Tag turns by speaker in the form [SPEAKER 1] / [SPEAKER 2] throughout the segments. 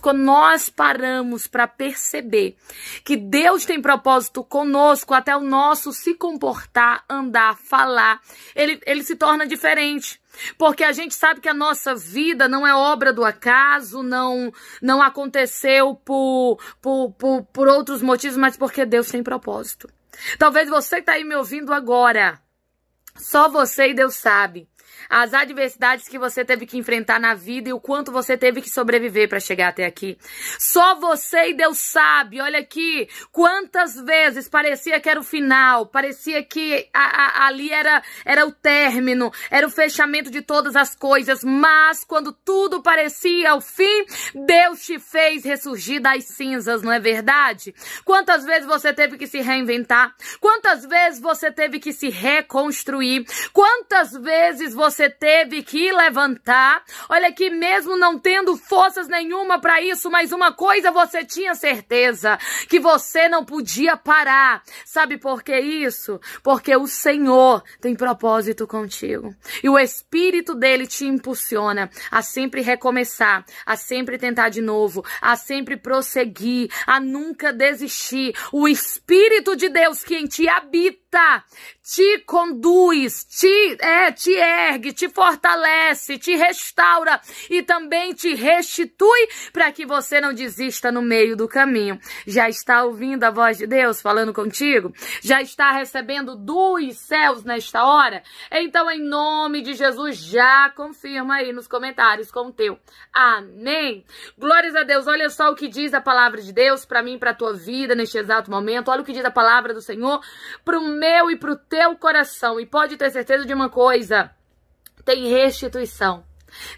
[SPEAKER 1] Quando nós paramos para perceber que Deus tem propósito conosco até o nosso se comportar, andar, falar, ele, ele se torna diferente. Porque a gente sabe que a nossa vida não é obra do acaso, não não aconteceu por, por, por, por outros motivos, mas porque Deus tem propósito. Talvez você que está aí me ouvindo agora, só você e Deus sabe as adversidades que você teve que enfrentar na vida e o quanto você teve que sobreviver para chegar até aqui. Só você e Deus sabe. Olha aqui, quantas vezes parecia que era o final, parecia que a, a, ali era, era o término, era o fechamento de todas as coisas, mas quando tudo parecia o fim, Deus te fez ressurgir das cinzas, não é verdade? Quantas vezes você teve que se reinventar? Quantas vezes você teve que se reconstruir? Quantas vezes você você teve que levantar. Olha que mesmo não tendo forças nenhuma para isso, mas uma coisa você tinha certeza, que você não podia parar. Sabe por que isso? Porque o Senhor tem propósito contigo. E o espírito dele te impulsiona a sempre recomeçar, a sempre tentar de novo, a sempre prosseguir, a nunca desistir. O espírito de Deus que em ti habita capacita, te conduz, te, é, te ergue, te fortalece, te restaura e também te restitui para que você não desista no meio do caminho. Já está ouvindo a voz de Deus falando contigo? Já está recebendo dos céus nesta hora? Então, em nome de Jesus, já confirma aí nos comentários com o teu. Amém. Glórias a Deus. Olha só o que diz a palavra de Deus para mim, para tua vida neste exato momento. Olha o que diz a palavra do Senhor para o meu teu e pro teu coração. E pode ter certeza de uma coisa: tem restituição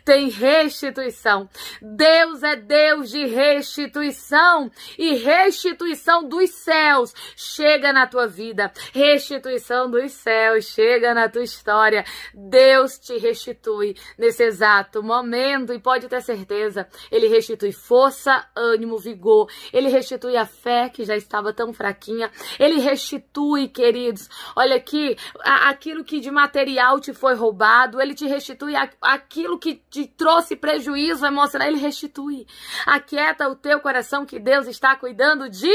[SPEAKER 1] tem restituição. Deus é Deus de restituição e restituição dos céus chega na tua vida, restituição dos céus chega na tua história. Deus te restitui nesse exato momento e pode ter certeza, ele restitui força, ânimo, vigor, ele restitui a fé que já estava tão fraquinha, ele restitui, queridos. Olha aqui, aquilo que de material te foi roubado, ele te restitui aquilo que que te trouxe prejuízo emocional, é ele restitui. Aquieta o teu coração que Deus está cuidando de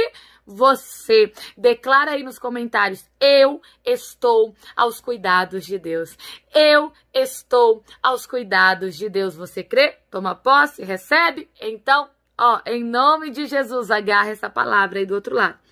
[SPEAKER 1] você. Declara aí nos comentários: eu estou aos cuidados de Deus. Eu estou aos cuidados de Deus. Você crê? Toma posse, recebe? Então, ó, em nome de Jesus, agarra essa palavra aí do outro lado.